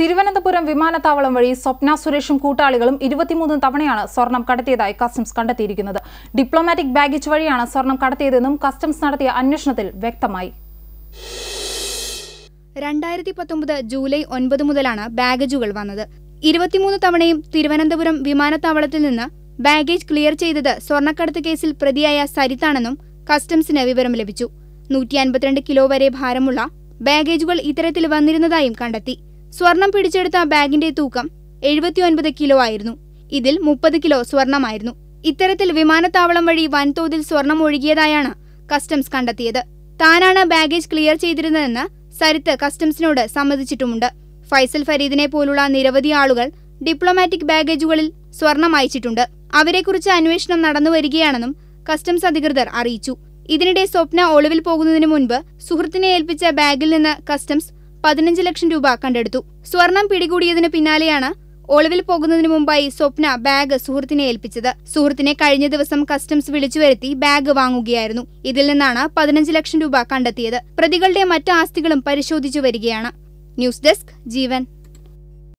തിരുവനന്തപുരം വിമാനത്താവളം വഴി സ്വപ്ന സുരേഷും കൂട്ടാളികളും ഇരുപത്തിമൂന്ന് തവണയാണ് സ്വർണം കടത്തിയതായി കസ്റ്റംസ് കണ്ടെത്തിയിരിക്കുന്നത് ഡിപ്ലോമാറ്റിക് ബാഗേജ് വഴിയാണ് സ്വർണം കടത്തിയതെന്നും കസ്റ്റംസ് നടത്തിയ അന്വേഷണത്തിൽ വ്യക്തമായി രണ്ടായിരത്തി പത്തൊമ്പത് ജൂലൈ ഒൻപത് മുതലാണ് ബാഗേജുകൾ വന്നത് ഇരുപത്തിമൂന്ന് തവണയും തിരുവനന്തപുരം വിമാനത്താവളത്തിൽ നിന്ന് ബാഗേജ് ക്ലിയർ ചെയ്തത് സ്വർണ്ണക്കടത്ത് കേസിൽ പ്രതിയായ സരിത്താണെന്നും കസ്റ്റംസിന് വിവരം ലഭിച്ചു നൂറ്റി അൻപത്തിരണ്ട് കിലോ വരെ ഭാരമുള്ള ബാഗേജുകൾ ഇത്തരത്തിൽ വന്നിരുന്നതായും കണ്ടെത്തി സ്വർണം പിടിച്ചെടുത്ത ബാഗിന്റെ തൂക്കം എഴുപത്തിയൊൻപത് കിലോ ആയിരുന്നു ഇതിൽ മുപ്പത് കിലോ സ്വർണമായിരുന്നു ഇത്തരത്തിൽ വിമാനത്താവളം വഴി വൻതോതിൽ സ്വർണം ഒഴുകിയതായാണ് കസ്റ്റംസ് കണ്ടെത്തിയത് താനാണ് ബാഗേജ് ക്ലിയർ ചെയ്തിരുന്നതെന്ന് സരിത്ത് കസ്റ്റംസിനോട് സമ്മതിച്ചിട്ടുമുണ്ട് ഫൈസൽ ഫരീദിനെ പോലുള്ള നിരവധി ആളുകൾ ഡിപ്ലോമാറ്റിക് ബാഗേജുകളിൽ സ്വർണം അയച്ചിട്ടുണ്ട് അവരെക്കുറിച്ച് അന്വേഷണം നടന്നുവരികയാണെന്നും കസ്റ്റംസ് അധികൃതർ അറിയിച്ചു ഇതിനിടെ സ്വപ്ന ഒളിവിൽ പോകുന്നതിന് മുൻപ് സുഹൃത്തിനെ ഏൽപ്പിച്ച ബാഗിൽ നിന്ന് കസ്റ്റംസ് പതിനഞ്ച് ലക്ഷം രൂപ കണ്ടെടുത്തു സ്വർണം പിടികൂടിയതിന് പിന്നാലെയാണ് ഒളിവിൽ പോകുന്നതിന് മുമ്പായി സ്വപ്ന ബാഗ് സുഹൃത്തിനെ ഏൽപ്പിച്ചത് സുഹൃത്തിനെ കഴിഞ്ഞ ദിവസം കസ്റ്റംസ് വിളിച്ചു വരുത്തി ബാഗ് വാങ്ങുകയായിരുന്നു ഇതിൽ നിന്നാണ് പതിനഞ്ച് ലക്ഷം രൂപ കണ്ടെത്തിയത് പ്രതികളുടെ മറ്റ് ആസ്തികളും പരിശോധിച്ചു വരികയാണ് ന്യൂസ് ഡെസ്ക് ജീവൻ